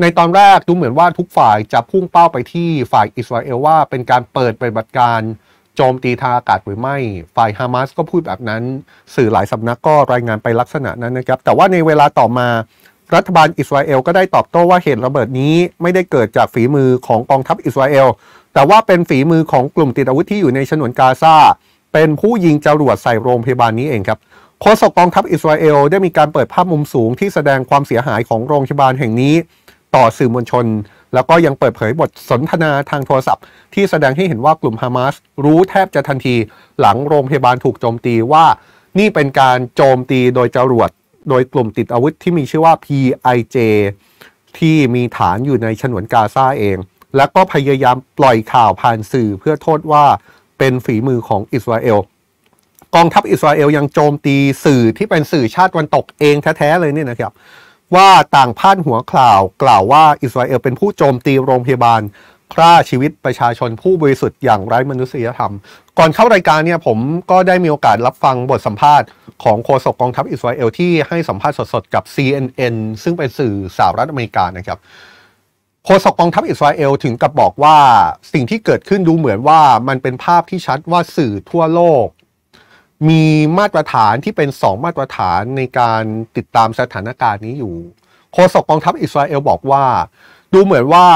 ในตอนแรก ดูเหมือนว่าทุกฝ่ายจะพุ่งเป้าไปที่ฝ่ายอิสราเอลว่าเป็นการเปิดปฏิบัติการ โจมตีทางอากาศหรือไม่ ฝ่ายฮามาสก็พูดแบบนั้นสื่อหลายสำนักก็รายงานไปลักษณะนั้นนะครับแต่ว่าในเวลาต่อมารัฐบาลอิสราเอลก็ได้ตอบโต้ว่าเหตุระเบิดนี้ ไม่ได้เกิดจากฝีมือของกองทัพอิสราเอลแต่ว่าเป็นฝีมือของกลุ่มติดอาวุธที่อยู่ในฉนวนกาซาเป็นผู้ยิงจรวดใส่โรงพยาบาลนี้เองครับโฆษกกองทัพอิสราเอลได้มีการเปิดภาพมุมสูงที่แสดงความเสียหายของโรงพยาบาลแห่งนี้ต่อสื่อมวลชน แล้วก็ยังเปิดเผยบทสนทนาทางโทรศัพท์ ที่แสดงให้เห็นว่ากลุ่มฮามาสรู้แทบจะทันทีหลังโรงพยาบาลถูกโจมตีว่านี่เป็นการโจมตีโดยจรวด โดยกลุ่มติดอาวุธที่มีชื่อว่า PIJ ที่มีฐานอยู่ในฉนวนกาซาเอง และก็พยายามปล่อยข่าวผ่านสื่อเพื่อโทษว่าเป็นฝีมือของอิสราเอลกองทัพอิสราเอลยังโจมตีสื่อที่เป็นสื่อชาติวันตกเองแท้ๆเลยเนี่ยนะครับว่าต่างพาดหัวข่าวกล่าวว่าอิสราเอลเป็นผู้โจมตีโรงพยาบาลฆ่าชีวิตประชาชนผู้บริสุทธิ์อย่างไร้มนุษยธรรม ก่อนเข้ารายการเนี่ยผมก็ได้มีโอกาสรับฟังบทสัมภาษณ์ของโฆษกกองทัพอิสราเอลที่ให้สัมภาษณ์สดๆ กับ CNN ซึ่งเป็นสื่อสหรัฐอเมริกานะครับโฆษกกองทัพอิสราเอลถึงกับบอกว่าสิ่งที่เกิดขึ้นดูเหมือนว่ามันเป็นภาพที่ชัดว่าสื่อทั่วโลกมีมาตรฐานที่เป็นสองมาตรฐานในการติดตามสถานการณ์นี้อยู่ โฆษกกองทัพอิสราเอลบอกว่า ดูเหมือนว่า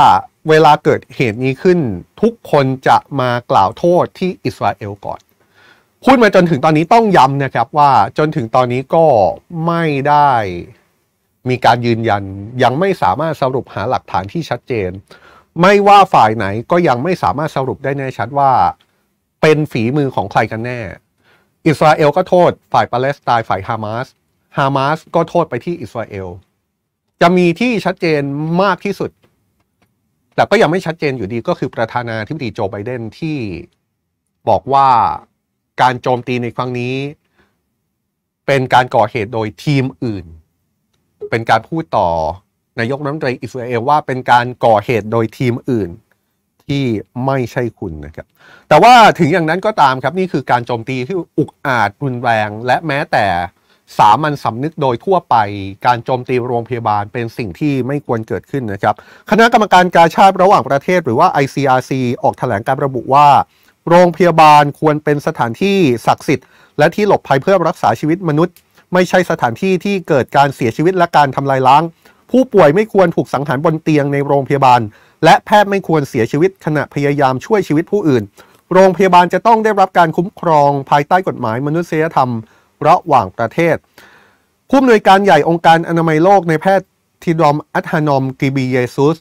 เวลาเกิดเหตุนี้ขึ้น ทุกคนจะมากล่าวโทษที่อิสราเอลก่อน พูดมาจนถึงตอนนี้ต้องย้ำนะครับว่าจนถึงตอนนี้ก็ไม่ได้มีการยืนยันยังไม่สามารถสรุปหาหลักฐานที่ชัดเจน ไม่ว่าฝ่ายไหนก็ยังไม่สามารถสรุปได้แน่ชัดว่าเป็นฝีมือของใครกันแน่อิสราเอล ก็โทษฝ่ายปาเลสไตน์ฝ่าย ฮามาสฮามาสก็โทษไปที่อิสราเอลจะมีที่ชัดเจนมากที่สุด แต่ก็ยังไม่ชัดเจนอยู่ดีก็คือประธานาธิบดีโจไบเดนที่บอกว่าการโจมตีในครั้งนี้ เป็นการก่อเหตุ โดยทีมอื่น เป็นการพูดต่อนายกน้ำตรีอิสราเอล ว่าเป็นการก่อเหตุ โดยทีมอื่นที่ไม่ใช่คุณนะครับแต่ว่าถึงอย่างนั้นก็ตามครับนี่คือการโจมตีที่อุกอาจรุนแรง และแม้แต่สามัญสำนึกโดยทั่วไปการโจมตีโรงพยาบาลเป็นสิ่งที่ไม่ควรเกิดขึ้นนะครับ คณะกรรมการการชาติระหว่างประเทศ หรือว่า ICRC ออกแถลงการระบุว่า โรงพยาบาลควรเป็นสถานที่ศักดิ์สิทธิ์และที่หลบภัยเพื่อรักษาชีวิตมนุษย์ ไม่ใช่สถานที่ที่เกิดการเสียชีวิตและการทำลายล้าง ผู้ป่วยไม่ควรถูกสังหารบนเตียงในโรงพยาบาลและแพทย์ไม่ควรเสียชีวิต ขณะพยายามช่วยชีวิตผู้อื่น โรงพยาบาลจะต้องได้รับการคุ้มครองภายใต้กฎหมายมนุษยธรรมระหว่างประเทศผู้อำนวยการใหญ่องค์การอนามัยโลกในแพทย์ทิดอมอัธนอมกีบีเยซุส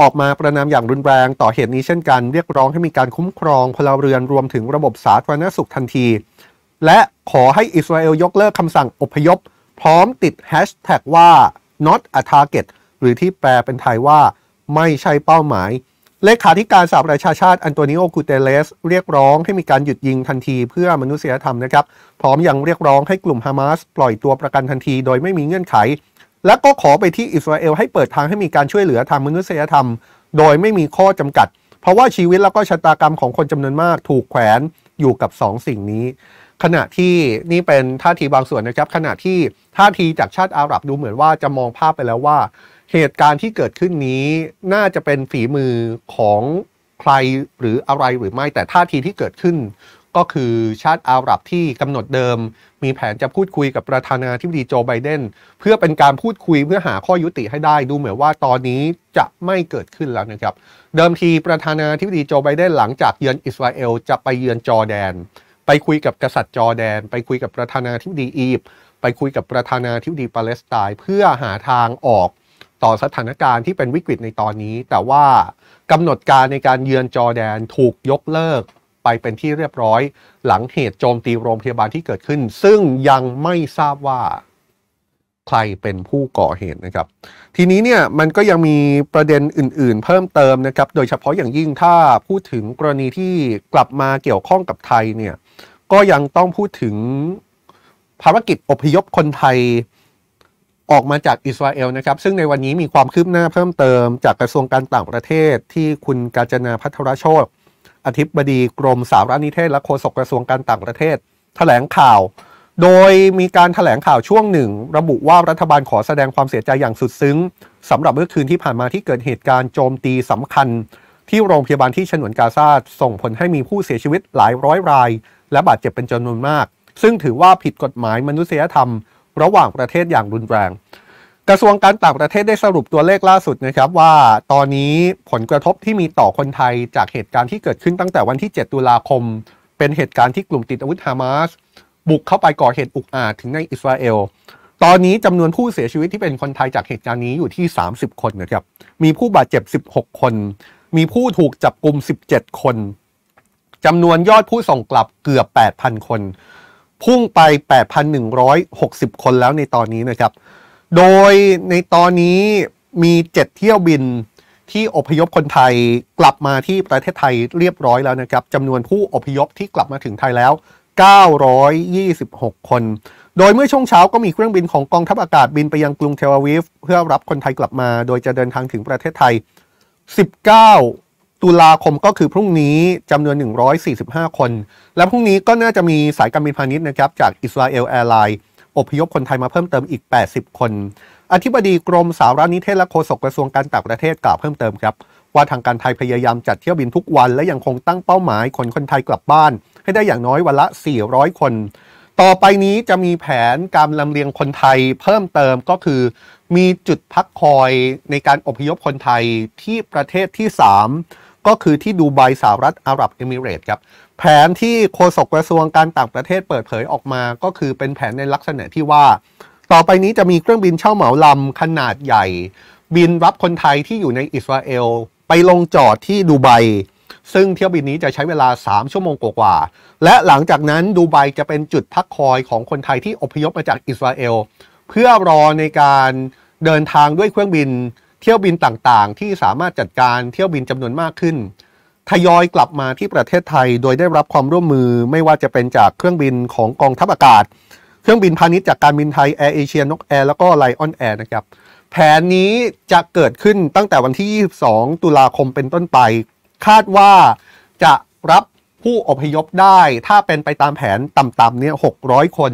ออกมาประนามอย่างรุนแรงต่อเหตุนี้เช่นกัน เรียกร้องให้มีการคุ้มครองพลเรือนรวมถึงระบบสาธารณสุขทันที และขอให้อิสราเอลยกเลิกคำสั่งอพยพพร้อมติดแฮชแท็กว่า not a target หรือที่แปลเป็นไทยว่าไม่ใช่เป้าหมาย เลขาธิการสหประชาชาติอันโตนิโอกูเตเลสเรียกร้องให้มีการหยุดยิงทันทีเพื่อมนุษยธรรมนะครับ พร้อมยังเรียกร้องให้กลุ่มฮามาสปล่อยตัวประกันทันที โดยไม่มีเงื่อนไข และก็ขอไปที่อิสราเอลให้เปิดทางให้มีการช่วยเหลือทางมนุษยธรรม โดยไม่มีข้อจำกัด เพราะว่าชีวิตแล้วก็ชะตากรรมของคนจำนวนมากถูกแขวนอยู่กับ 2 สิ่งนี้ ขณะที่นี่เป็นท่าทีบางส่วนนะครับ ขณะที่ท่าทีจากชาติอาหรับดูเหมือนว่าจะมองภาพไปแล้วว่าเหตุการณ์ที่เกิดขึ้นนี้น่าจะเป็นฝีมือของใครหรืออะไรหรือไม่ แต่ท่าทีที่เกิดขึ้นก็คือชาติอาหรับที่กำหนดเดิม มีแผนจะพูดคุยกับประธานาธิบดีโจไบเดนเพื่อเป็นการพูดคุย เพื่อหาข้อยุติให้ได้ดูเหมือนว่าตอนนี้จะไม่เกิดขึ้นแล้วนะครับ เดิมทีประธานาธิบดีโจไบเดนหลังจากเยือนอิสราเอลจะไปเยือนจอร์แดน ไปคุยกับกษัตริย์จอร์แดนไปคุยกับประธานาธิบดีอียิปต์ไปคุยกับประธานาธิบดีปาเลสไตน์เพื่อหาทางออกต่อสถานการณ์ที่เป็นวิกฤตในตอนนี้ แต่ว่ากำหนดการในการเยือนจอแดนถูกยกเลิก ไปเป็นที่เรียบร้อยหลังเหตุโจมตีโรงพยาบาลที่เกิดขึ้น ซึ่งยังไม่ทราบว่าใครเป็นผู้ก่อเหตุนะครับ ทีนี้เนี่ยมันก็ยังมีประเด็นอื่นๆ เพิ่มเติมนะครับโดยเฉพาะอย่างยิ่งถ้าพูดถึงกรณีที่กลับมาเกี่ยวข้องกับไทยเนี่ยก็ยังต้องพูดถึงภารกิจอพยพคนไทยออกมาจากอิสราเอลนะครับซึ่งในวันนี้มีความคืบหน้าเพิ่มเติม จากกระทรวงการต่างประเทศที่คุณกาญจนาพัทรโชตอธิบดีกรมสารนิเทศและโฆษกกระทรวงการต่างประเทศแถลงข่าว โดยมีการแถลงข่าวช่วงหนึ่ง ระบุว่ารัฐบาลขอแสดงความเสียใจอย่างสุดซึ้งสำหรับเมื่อคืนที่ผ่านมาที่เกิดเหตุการณ์โจมตีสำคัญ ที่โรงพยาบาลที่ฉนวนกาซาส่งผลให้มีผู้เสียชีวิตหลายร้อยราย และบาดเจ็บเป็นจำนวนมาก ซึ่งถือว่าผิดกฎหมายมนุษยธรรมระหว่างประเทศอย่างรุนแรง กระทรวงการต่างประเทศได้สรุปตัวเลขล่าสุดนะครับว่าตอนนี้ผลกระทบที่มีต่อคนไทยจากเหตุการณ์ที่เกิดขึ้นตั้งแต่วันที่ 7 ตุลาคม เป็นเหตุการณ์ที่กลุ่มติดอาวุธฮามาสบุกเข้าไปก่อเหตุอุกอาจถึงในอิสราเอล ตอนนี้จำนวนผู้เสียชีวิตที่เป็นคนไทยจากเหตุการณ์นี้อยู่ที่ 30 คนนะครับ มีผู้บาดเจ็บ 16 คน มีผู้ถูกจับกลุ่ม 17 คนจำนวนยอดผู้ส่งกลับเกือบ 8,000 คนพุ่งไป8,160คนแล้วในตอนนี้นะครับ โดยในตอนนี้มี7เที่ยวบินที่อพยพคนไทยกลับมาที่ประเทศไทยเรียบร้อยแล้วนะครับจำนวนผู้อพยพที่กลับมาถึงไทยแล้ว926คน โดยเมื่อช่วงเช้าก็มีเครื่องบินของกองทัพอากาศบินไปยังกรุงเทวาวิฟเพื่อรับคนไทยกลับมา โดยจะเดินทางถึงประเทศไทย19ตุลาคมก็คือพรุ่งนี้จำนวน 145 คน และพรุ่งนี้ก็น่าจะมีสายการบินพาณิชย์นะครับจากอิสราเอลแอร์ไลน์ อพยพคนไทยมาเพิ่มเติมอีก 80 คน อธิบดีกรมสารนิเทศและโฆษกกระทรวงการต่างประเทศกล่าวเพิ่มเติมครับ ว่าทางการไทยพยายามจัดเที่ยวบินทุกวัน และยังคงตั้งเป้าหมายขนคนไทยกลับบ้าน ให้ได้อย่างน้อยวันละ 400 คน ต่อไปนี้จะมีแผนการลำเลียงคนไทยเพิ่มเติมก็คือ มีจุดพักคอยในการอพยพคนไทยที่ประเทศที่ 3ก็คือที่ดูไบสหรัฐ อาหรับ เอมิเรตครับ แผนที่โฆษกกระทรวงการต่างประเทศเปิดเผยออกมา ก็คือเป็นแผนในลักษณะที่ว่า ต่อไปนี้จะมีเครื่องบินเช่าเหมาลำ ขนาดใหญ่ บินรับคนไทยที่อยู่ในอิสราเอล ไปลงจอดที่ดูไบ ซึ่งเที่ยวบินนี้จะใช้เวลา 3 ชั่วโมงกว่า และหลังจากนั้นดูไบจะเป็นจุดพักคอยของคนไทยที่อพยพมาจากอิสราเอล เพื่อรอในการเดินทางด้วยเครื่องบินเที่ยวบินต่างๆ ที่สามารถจัดการเที่ยวบินจำนวนมากขึ้น ทยอยกลับมาที่ประเทศไทยโดยได้รับความร่วมมือไม่ว่าจะเป็นจากเครื่องบินของกองทัพอากาศ เครื่องบินพาณิชย์จากการบินไทยแอร์เอเชียนกแอร์แล้วก็ไลออนแอร์นะครับแผนนี้จะเกิดขึ้นตั้งแต่วันที่ 22 ตุลาคมเป็นต้นไป คาดว่าจะรับผู้อพยพได้ถ้าเป็นไปตามแผนต่ำๆเนี่ย 600 คน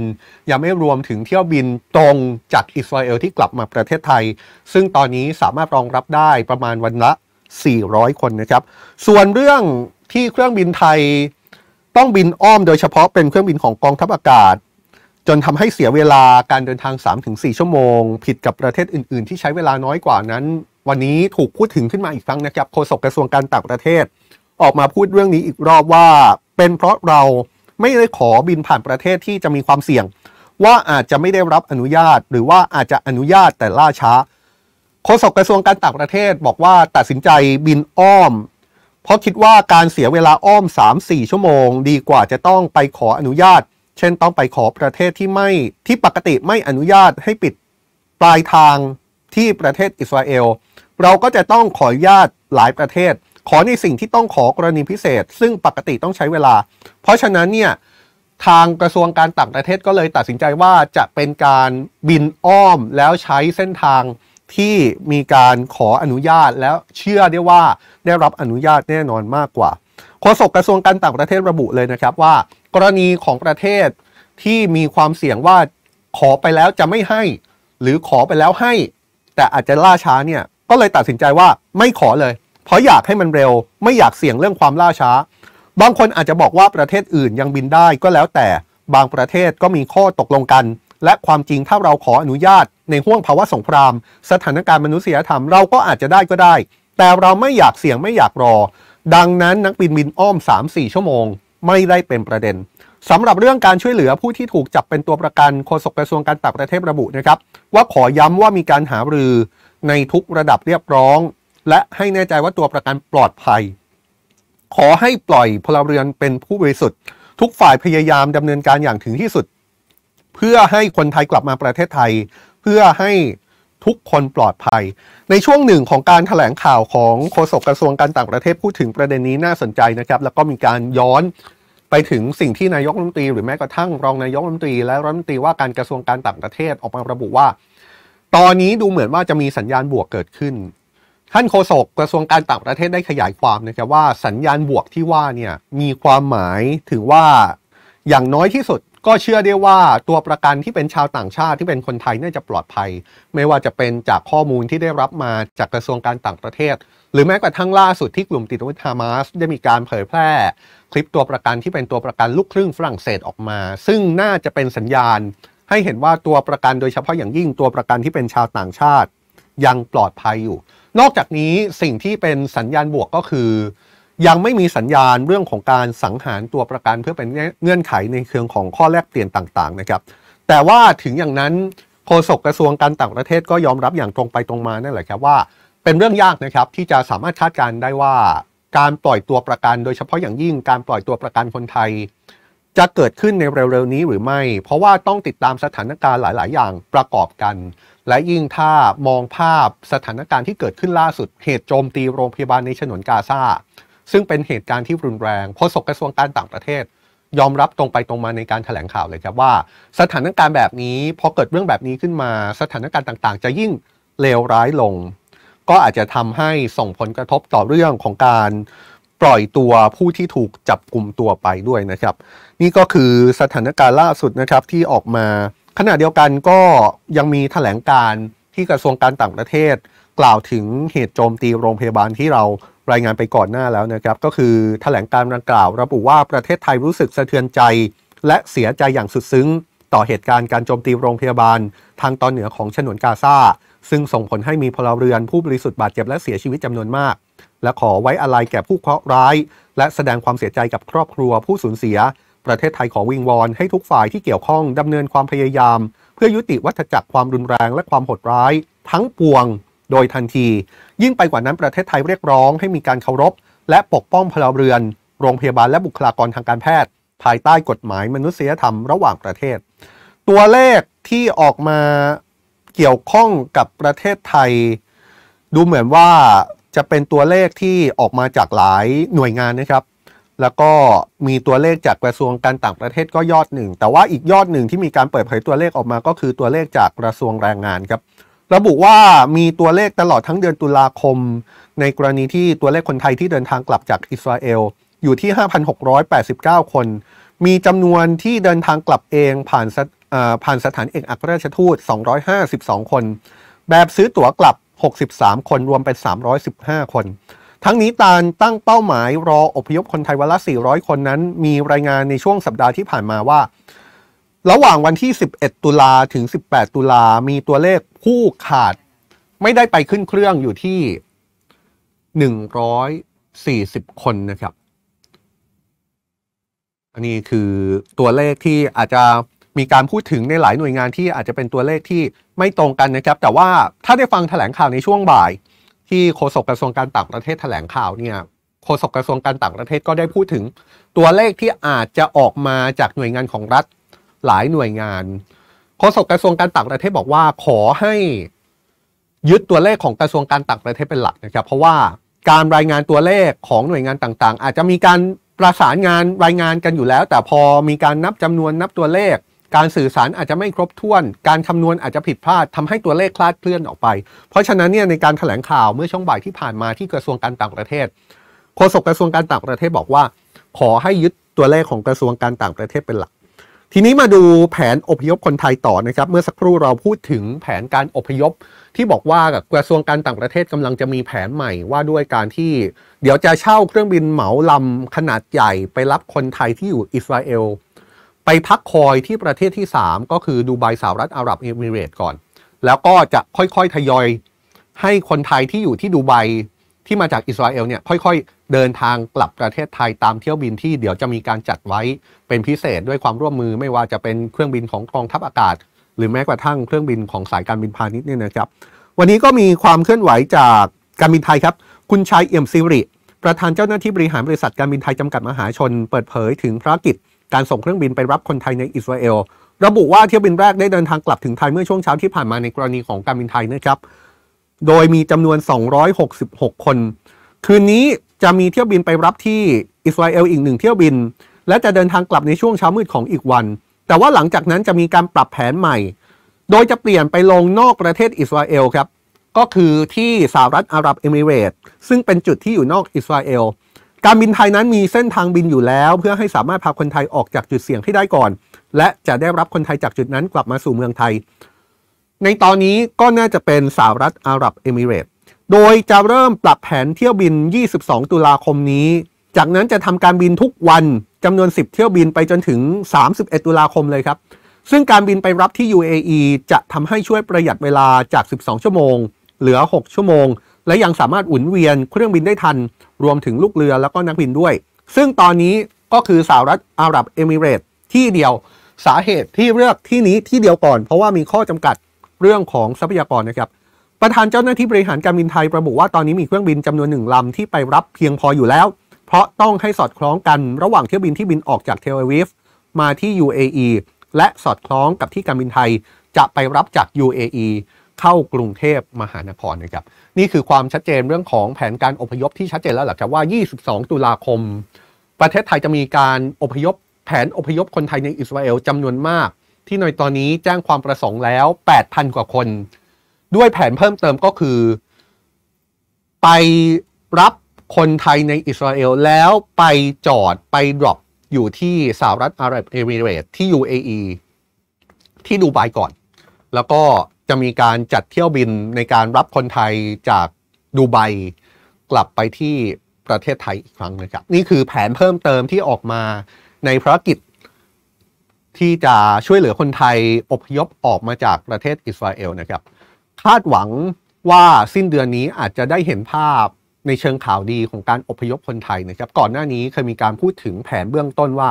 ยังไม่รวมถึงเที่ยวบินตรงจากอิสราเอลที่กลับมาประเทศไทย ซึ่งตอนนี้สามารถรองรับได้ประมาณวันละ 400 คนนะครับส่วนเรื่องที่เครื่องบินไทย ต้องบินอ้อมโดยเฉพาะเป็นเครื่องบินของกองทัพอากาศ จนทำให้เสียเวลาการเดินทาง 3-4 ชั่วโมง ผิดกับประเทศอื่นๆ ที่ใช้เวลาน้อยกว่านั้น วันนี้ถูกพูดถึงขึ้นมาอีกครั้งนะครับโฆษกกระทรวงการต่างประเทศออกมาพูดเรื่องนี้อีกรอบว่า เป็นเพราะเราไม่ได้ขอบินผ่านประเทศที่จะมีความเสี่ยง ว่าอาจจะไม่ได้รับอนุญาตหรือว่าอาจจะอนุญาตแต่ล่าช้าโฆษกกระทรวงการต่างประเทศบอกว่าตัดสินใจบินอ้อม เพราะคิดว่าการเสียเวลาอ้อม3-4ชั่วโมง ดีกว่าจะต้องไปขออนุญาต เช่นต้องไปขอประเทศที่ไม่ที่ปกติไม่อนุญาตให้ปิดปลายทางที่ประเทศอิสราเอล เราก็จะต้องขออนุญาตหลายประเทศขอในสิ่งที่ต้องขอกรณีพิเศษ ซึ่งปกติต้องใช้เวลา เพราะฉะนั้นเนี่ย ทางกระทรวงการต่างประเทศก็เลยตัดสินใจว่าจะเป็นการบินอ้อมแล้วใช้เส้นทางที่มีการขออนุญาตแล้วเชื่อได้ว่าได้รับอนุญาตแน่นอนมากกว่าโฆษกกระทรวงการต่างประเทศระบุเลยนะครับว่า กรณีของประเทศที่มีความเสี่ยงว่าขอไปแล้วจะไม่ให้ หรือขอไปแล้วให้ แต่อาจจะล่าช้าเนี่ยก็เลยตัดสินใจว่าไม่ขอเลยเพราะอยากให้มันเร็วไม่อยากเสี่ยงเรื่องความล่าช้า บางคนอาจจะบอกว่าประเทศอื่นยังบินได้ก็แล้วแต่บางประเทศก็มีข้อตกลงกัน และความจริงถ้าเราขออนุญาต ในห่วงภาวะสงครามสถานการณ์มนุษยธรรมเราก็อาจจะได้ก็ได้ แต่เราไม่อยากเสี่ยงไม่อยากรอ ดังนั้น นักบินบินอ้อม 3-4ชั่วโมง ไม่ได้เป็นประเด็นสำหรับเรื่องการช่วยเหลือผู้ที่ถูกจับเป็นตัวประกันโฆษกกระทรวงการต่างประเทศระบุนะครับ ว่าขอย้ำว่ามีการหารือ ในทุกระดับเรียบร้อยและให้แน่ใจว่าตัวประกันปลอดภัย ขอให้ปล่อยพลเรือนเป็นผู้บริสุทธิ์ทุกฝ่ายพยายามดำเนินการอย่างถึงที่สุด เพื่อให้คนไทยกลับมาประเทศไทย เพื่อให้ทุกคนปลอดภัย ในช่วงหนึ่งของการถแถลงข่าวของโฆษกกระทรวงการต่างประเทศพูดถึงประเด็นนี้น่าสนใจนะครับแล้วก็มีการย้อนไปถึงสิ่งที่นายกรัฐมนตรีหรือแม้กระทั่ง รองนายกรัฐมนตรี และรัฐมนตรีว่าการกระทรวงการต่างประเทศออกมาระบุว่า ตอนนี้ดูเหมือนว่าจะมีสัญญาณบวกเกิดขึ้นท่านโฆษกกระทรวงการต่างประเทศได้ขยายความนะครับว่าสัญญาณบวกที่ว่าเนี่ยมีความหมายถึงว่าอย่างน้อยที่สุดก็เชื่อได้ว่าตัวประกันที่เป็นชาวต่างชาติ ที่เป็นคนไทยน่าจะปลอดภัย ไม่ว่าจะเป็นจากข้อมูลที่ได้รับมาจากกระทรวงการต่างประเทศ หรือแม้กระทั่งล่าสุดที่กลุ่มติดอาวุธฮามาสได้มีการเผยแพร่ คลิปตัวประกันที่เป็นตัวประกันลูกครึ่งฝรั่งเศสออกมา ซึ่งน่าจะเป็นสัญญาณให้เห็นว่าตัวประกันโดยเฉพาะอย่างยิ่ง ตัวประกันที่เป็นชาวต่างชาติ ยังปลอดภัยอยู่นอกจากนี้สิ่งที่เป็นสัญญาณบวกก็คือ ยังไม่มีสัญญาณเรื่องของการสังหารตัวประกันเพื่อเป็นเงื่อนไขในเครื่องของข้อแลกเปลี่ยนต่างๆนะครับ แต่ว่าถึงอย่างนั้นโฆษกกระทรวงการต่างประเทศก็ยอมรับอย่างตรงไปตรงมานั่นแหละครับว่าเป็นเรื่องยากนะครับที่จะสามารถคาดการได้ว่าการปล่อยตัวประกันโดยเฉพาะอย่างยิ่งการปล่อยตัวประกันคนไทยจะเกิดขึ้นในเร็วๆ นี้หรือไม่ เพราะว่าต้องติดตามสถานการณ์หลายๆ อย่างประกอบกัน และยิ่งถ้ามองภาพสถานการณ์ที่เกิดขึ้นล่าสุด เหตุโจมตีโรงพยาบาลในฉนวนกาซาซึ่งเป็นเหตุการณ์ที่รุนแรงโฆษกกระทรวงการต่างประเทศ ยอมรับตรงไปตรงมาในการถแถลงข่าวเลยครับว่า สถานการณ์แบบนี้พอเกิดเรื่องแบบนี้ขึ้นมา สถานการณ์ต่างๆ จะยิ่งเลวร้ายลง ก็อาจจะทำให้ส่งผลกระทบต่อเรื่องของการปล่อยตัวผู้ที่ถูกจับกลุ่มตัวไปด้วยนะครับ นี่ก็คือสถานการณ์ล่าสุดนะครับที่ออกมา ขณะเดียวกันก็ยังมีแถลงการที่กระทรวงการต่างประเทศ กล่าวถึงเหตุโจมตีโรงพยาบาลที่เรารายงานไปก่อนหน้าแล้วนะครับก็คือแถลงการดังกล่าวระบุว่าประเทศไทยรู้สึกสะเทือนใจและเสียใจอย่างสุดซึ้ง ต่อเหตุการณ์การโจมตีโรงพยาบาลทางตอนเหนือของฉนวนกาซาซึ่งส่งผลให้มีพลเรือนผู้บริสุทธิ์บาดเจ็บและเสียชีวิตจำนวนมากและขอไว้อาลัยแก่ผู้เคราะห์ร้าย และแสดงความเสียใจกับครอบครัวผู้สูญเสีย ประเทศไทยขอวิงวอน ให้ทุกฝ่ายที่เกี่ยวข้องดำเนินความพยายาม เพื่อยุติวัฏจักรความรุนแรงและความโหดร้าย ทั้งปวงโดยทันที ยิ่งไปกว่านั้นประเทศไทยเรียกร้อง ให้มีการเคารพ และปกป้องพลเรือนโรงพยาบาลและบุคลากรทางการแพทย์ ภายใต้กฎหมายมนุษยธรรมระหว่างประเทศ ตัวเลขที่ออกมาเกี่ยวข้องกับประเทศไทย ดูเหมือนว่าจะเป็นตัวเลขที่ออกมาจากหลายหน่วยงานนะครับ แล้วก็มีตัวเลขจากกระทรวงการต่างประเทศก็ยอดหนึ่ง แต่ว่าอีกยอดหนึ่งที่มีการเปิดเผยตัวเลขออกมาก็คือตัวเลขจากกระทรวงแรงงานครับ ระบุว่ามีตัวเลขตลอดทั้งเดือนตุลาคม ในกรณีที่ตัวเลขคนไทยที่เดินทางกลับจากอิสราเอลอยู่ที่ 5,689 คน มีจำนวนที่เดินทางกลับเองผ่านผ่านสถานเอกอัครราชทูต252 คน แบบซื้อตั๋วกลับ63 คนรวมเป็น 315 คน ทั้งนี้ตาลตั้งเป้าหมายรออพยพคนไทยวันละ 400 คนนั้น มีรายงานในช่วงสัปดาห์ที่ผ่านมาว่า ระหว่างวันที่ 11 ตุลาถึง 18 ตุลา มีตัวเลขผู้ขาดไม่ได้ไปขึ้นเครื่องอยู่ที่ 140 คน นะครับ อันนี้คือตัวเลขที่อาจจะมีการพูดถึงในหลายหน่วยงานที่อาจจะเป็นตัวเลขที่ไม่ตรงกันนะครับ แต่ว่าถ้าได้ฟังถแถลงข่าวในช่วงบ่าย ที่โฆษกกระทรวงการต่างประเทศถแถลงข่าวเนี่ย โฆษกกระทรวงการต่างประเทศก็ได้พูดถึงตัวเลขที่อาจจะออกมาจากหน่วยงานของรัฐหลายหน่วยงาน โฆษกกระทรวงการต่างประเทศบอกว่าขอให้ยึดตัวเลขของกระทรวงการต่างประเทศเป็นหลักนะครับ เพราะว่าการรายงานตัวเลขของหน่วยงานต่างๆ อาจจะมีการประสานงานรายงานกันอยู่แล้ว แต่พอมีการนับจำนวนนับตัวเลขการสื่อสารอาจจะไม่ครบถ้วน การคำนวณอาจจะผิดพลาดทำให้ตัวเลขคลาดเคลื่อนออกไป เพราะฉะนั้นเนี่ยในการถแถลงข่าวเมื่อช่วงบ่ายที่ผ่านมาที่กระทรวงการต่างประเทศ โฆษกกระทรวงการต่างประเทศบอกว่า ขอให้ยึดตัวเลขของกระทรวงการต่างประเทศเป็นหลัก ทีนี้มาดูแผนอพยพคนไทยต่อนะครับเมื่อสักครู่เราพูดถึงแผนการอพยพ ที่บอกว่ากระทรวงการต่างประเทศกำลังจะมีแผนใหม่ว่าด้วยการที่ เดี๋ยวจะเช่าเครื่องบินเหมาลำขนาดใหญ่ไปรับคนไทยที่อยู่อิสราเอลไปพักคอยที่ประเทศที่ 3 ก็คือดูไบสหรัฐอาหรับเอมิเรตก่อน แล้วก็จะค่อยๆทยอย ให้คนไทยที่อยู่ที่ดูไบที่มาจากอิสราเอลเนี่ยค่อยๆเดินทางกลับประเทศไทยตามเที่ยวบินที่เดี๋ยวจะมีการจัดไว้เป็นพิเศษด้วยความร่วมมือไม่ว่าจะเป็นเครื่องบินของกองทัพอากาศ หรือแม้กระทั่งเครื่องบินของสายการบินพาณิชย์เนี่ยนะครับ วันนี้ก็มีความเคลื่อนไหวจากการบินไทยครับคุณชายเอี่ยมซิริประธานเจ้าหน้าที่บริหารบริษัท การบินไทยจำกัดมหาชน เปิดเผยถึงภารกิจการส่งเครื่องบินไปรับคนไทยในอิสราเอลระบุว่าเที่ยวบินแรกได้เดินทางกลับถึงไทยเมื่อช่วงเช้าที่ผ่านมาในกรณีของการบินไทยนะครับ โดยมีจำนวน 266 คน คืนนี้จะมีเที่ยวบินไปรับที่อิสราเอลอีกหนึ่งเที่ยวบิน และจะเดินทางกลับในช่วงเช้ามืดของอีกวัน แต่ว่าหลังจากนั้นจะมีการปรับแผนใหม่ โดยจะเปลี่ยนไปลงนอกประเทศอิสราเอลครับก็คือที่สหรัฐอาหรับเอมิเรตซึ่งเป็นจุดที่อยู่นอกอิสราเอลการบินไทยนั้นมีเส้นทางบินอยู่แล้วเพื่อให้สามารถพาคนไทยออกจากจุดเสี่ยงให้ได้ก่อน และจะได้รับคนไทยจากจุดนั้นกลับมาสู่เมืองไทย ในตอนนี้ก็น่าจะเป็นสหรัฐอาหรับเอมิเรตโดยจะเริ่มปรับแผนเที่ยวบิน 22 ตุลาคมนี้ จากนั้นจะทำการบินทุกวันจำนวน 10 เที่ยวบินไปจนถึง 31 ตุลาคมเลยครับ ซึ่งการบินไปรับที่ UAE จะทำให้ช่วยประหยัดเวลาจาก 12 ชั่วโมง เหลือ 6 ชั่วโมง และยังสามารถอุ่นเวียนเครื่องบินได้ทันรวม ถึงลูกเรือแล้วก็ นักบินด้วย ซึ่งตอนนี้ก็คือสหรัฐอาหรับเอมิเรต ที่เดียวสาเหตุที่เลือกที่นี้ที่เดียวก่อนเพราะว่ามีข้อจำกัดเรื่องของทรัพยากรนะครับ ประธานเจ้าหน้าที่บริหาร การบินไทยระบุว่าตอนนี้มีเครื่องบินจำนวนหนึ่งลำ ที่ไปรับเพียงพออยู่แล้วเพราะต้องให้สอดคล้องกันระหว่างเที่ยวบินที่บินออกจากเทลอาวิฟมาที่ UAE และสอดคล้องกับที่การบินไทยจะไปรับจาก UAE เข้ากรุงเทพมหานครนะครับ นี่คือความชัดเจนเรื่องของแผนการอพยพที่ชัดเจนแล้วหลักจากว่า 22 ตุลาคม ประเทศไทยจะมีการอพยพแผนอพยพคนไทยในอิสราเอลจำนวนมาก ที่ในตอนนี้แจ้งความประสงค์แล้ว8,000 กว่าคน ด้วยแผนเพิ่มเติมก็คือ ไปรับคนไทยในอิสราเอลแล้วไปจอดไปดรอปอยู่ที่สหรัฐอาหรับเอมิเรตที่ UAE ที่ดูไบก่อนแล้วก็จะมีการจัดเที่ยวบินในการรับคนไทยจากดูไบกลับไปที่ประเทศไทยอีกครั้งนะครับ นี่คือแผนเพิ่มเติมที่ออกมาในภารกิจ ที่จะช่วยเหลือคนไทยอพยพออกมาจากประเทศอิสราเอลนะครับคาดหวังว่าสิ้นเดือนนี้อาจจะได้เห็นภาพในเชิงข่าวดีของการอพยพคนไทยนะครับ ก่อนหน้านี้เคยมีการพูดถึงแผนเบื้องต้นว่า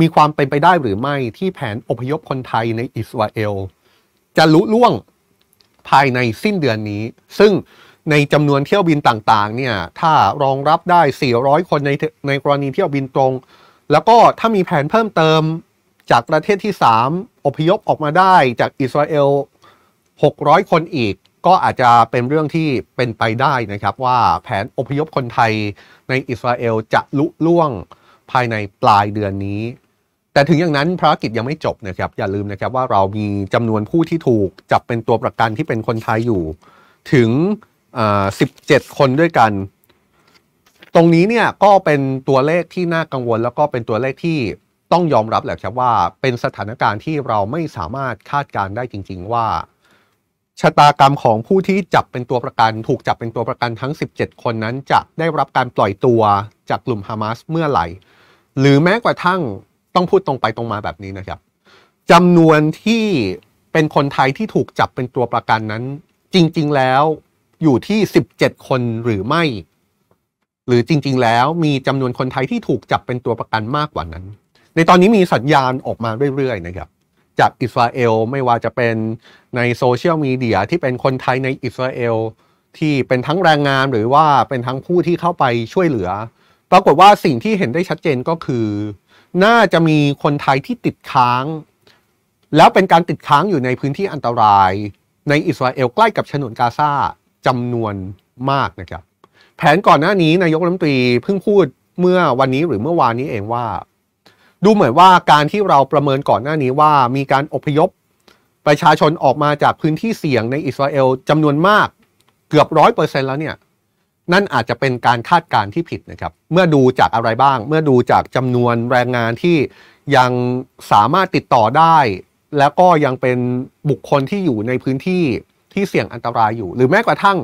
มีความเป็นไปได้หรือไม่ที่แผนอพยพคนไทยในอิสราเอลจะลุล่วงภายในสิ้นเดือนนี้ ซึ่งในจำนวนเที่ยวบินต่างๆ เนี่ย ถ้ารองรับได้ 400 คนในในกรณีเที่ยวบินตรง แล้วก็ถ้ามีแผนเพิ่มเติมจากประเทศที่ 3อพยพออกมาได้จากอิสราเอล 600 คนอีก ก็อาจจะเป็นเรื่องที่เป็นไปได้นะครับ ว่าแผนอพยพคนไทยในอิสราเอลจะลุล่วงภายในปลายเดือนนี้แต่ถึงอย่างนั้นภารกิจยังไม่จบนะครับอย่าลืมนะครับว่าเรามีจำนวนผู้ที่ถูกจับเป็นตัวประกันที่เป็นคนไทยอยู่ ถึง 17 คนด้วยกัน ตรงนี้เนี่ยก็เป็นตัวเลขที่น่ากังวล แล้วก็เป็นตัวเลขที่ต้องยอมรับแหละครับว่า เป็นสถานการณ์ที่เราไม่สามารถคาดการได้จริง ๆว่าชะตากรรมของผู้ที่จับเป็นตัวประกัน ถูกจับเป็นตัวประกันทั้ง 17 คนนั้นจะได้รับการปล่อยตัวจากกลุ่มฮามาสเมื่อไหร่หรือแม้กระทั่งต้องพูดตรงไปตรงมาแบบนี้นะครับจำนวนที่เป็นคนไทยที่ถูกจับเป็นตัวประกันนั้น จริงๆ แล้วอยู่ที่ 17 คนหรือไม่ หรือจริงๆ แล้วมีจำนวนคนไทยที่ถูกจับเป็นตัวประกันมากกว่านั้น ในตอนนี้มีสัญญาณออกมาเรื่อยๆนะครับ จากอิสราเอลไม่ว่าจะเป็นในโซเชียลมีเดียที่เป็นคนไทยในอิสราเอลที่เป็นทั้งแรงงานหรือว่าเป็นทั้งผู้ที่เข้าไปช่วยเหลือ ปรากฏว่าสิ่งที่เห็นได้ชัดเจนก็คือน่าจะมีคนไทยที่ติดค้าง แล้วเป็นการติดค้างอยู่ในพื้นที่อันตราย ในอิสราเอลใกล้กับฉนวนกาซาจำนวนมากนะครับแผนก่อนหน้านี้นายกรัฐมนตรีเพิ่งพูดเมื่อวันนี้หรือเมื่อวานนี้เองว่า ดูเหมือนว่าการที่เราประเมินก่อนหน้านี้ว่ามีการอพยพ ประชาชนออกมาจากพื้นที่เสี่ยงในอิสราเอลจำนวนมากเกือบร้อยเปอร์เซ็นต์แล้วเนี่ยนั่นอาจจะเป็นการคาดการณ์ที่ผิดนะครับ เมื่อดูจากอะไรบ้าง เมื่อดูจากจำนวนแรงงานที่ยังสามารถติดต่อได้ แล้วก็ยังเป็นบุคคลที่อยู่ในพื้นที่ที่เสี่ยงอันตรายอยู่ หรือแม้กระทั่ง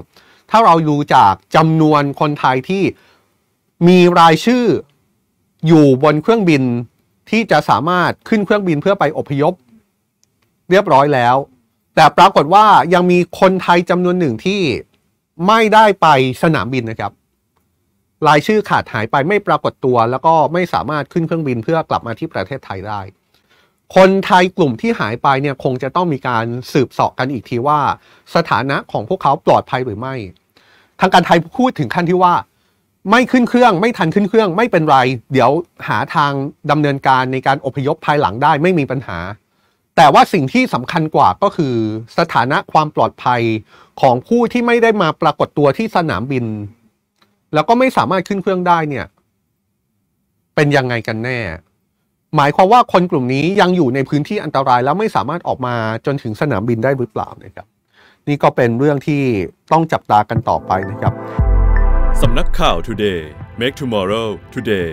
ถ้าเราดูจากจำนวนคนไทยที่มีรายชื่ออยู่บนเครื่องบินที่จะสามารถขึ้นเครื่องบินเพื่อไปอพยพ เรียบร้อยแล้ว แต่ปรากฏว่ายังมีคนไทยจำนวนหนึ่งที่ไม่ได้ไปสนามบินนะครับ รายชื่อขาดหายไปไม่ปรากฏตัว แล้วก็ไม่สามารถขึ้นเครื่องบินเพื่อกลับมาที่ประเทศไทยได้ คนไทยกลุ่มที่หายไปเนี่ยคงจะต้องมีการสืบสอบกันอีกทีว่า สถานะของพวกเขาปลอดภัยหรือไม่ ทางการไทยพูดถึงขั้นที่ว่า ไม่ขึ้นเครื่อง ไม่ทันขึ้นเครื่องไม่เป็นไร เดี๋ยวหาทางดำเนินการในการอพยพภายหลังได้ ไม่มีปัญหาแต่ว่าสิ่งที่สำคัญกว่าก็คือ สถานะความปลอดภัยของผู้ที่ไม่ได้มาปรากฏตัวที่สนามบิน แล้วก็ไม่สามารถขึ้นเครื่องได้เนี่ย เป็นยังไงกันแน่ หมายความว่าคนกลุ่มนี้ยังอยู่ในพื้นที่อันตรายแล้วไม่สามารถออกมาจนถึงสนามบินได้หรือเปล่านะครับ นี่ก็เป็นเรื่องที่ต้องจับตากันต่อไปนะครับสำนักข่าว Today Make Tomorrow Today